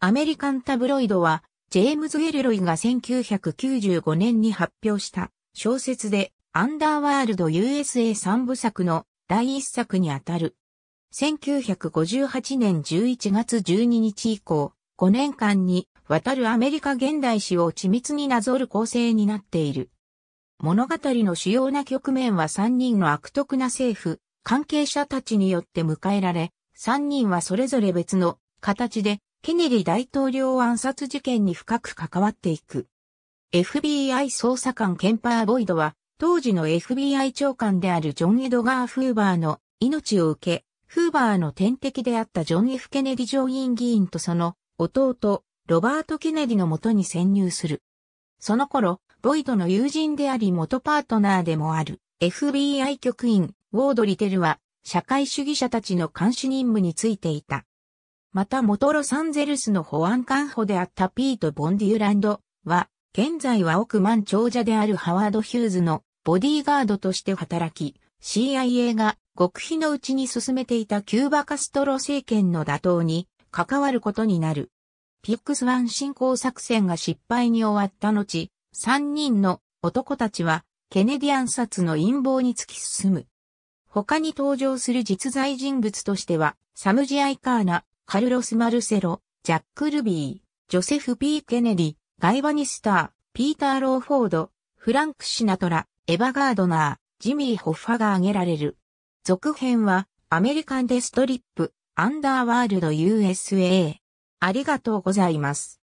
アメリカンタブロイドは、ジェームズ・エルロイが1995年に発表した小説で、アンダーワールド USA 三部作の第一作にあたる。1958年11月12日以降、5年間にわたるアメリカ現代史を緻密になぞる構成になっている。物語の主要な局面は3人の悪徳な政府、関係者たちによって迎えられ、3人はそれぞれ別の形でケネディ大統領暗殺事件に深く関わっていく。FBI 捜査官ケンパー・ボイドは、当時の FBI 長官であるジョン・エドガー・フーバーの命を受け、フーバーの天敵であったジョン・ F・ ケネディ上院議員とその弟、ロバート・ケネディのもとに潜入する。その頃、ボイドの友人であり元パートナーでもある FBI 局員、ウォード・リテルは、社会主義者たちの監視任務についていた。また元ロサンゼルスの保安官補であったピート・ボンディーランドは、現在は億万長者であるハワード・ヒューズのボディーガードとして働き、CIA が極秘のうちに進めていたキューバ・カストロ政権の打倒に関わることになる。ピックスワン侵攻作戦が失敗に終わった後、3人の男たちはケネディアン殺の陰謀に突き進む。他に登場する実在人物としては、サムジアイカーナ、カルロス・マルセロ、ジャック・ルビー、ジョセフ・ピー・ケネディ、ガイ・バニスター、ピーター・ローフォード、フランク・シナトラ、エヴァ・ガードナー、ジミー・ホッファが挙げられる。続編は、アメリカン・デストリップ、アンダーワールド USA。ありがとうございます。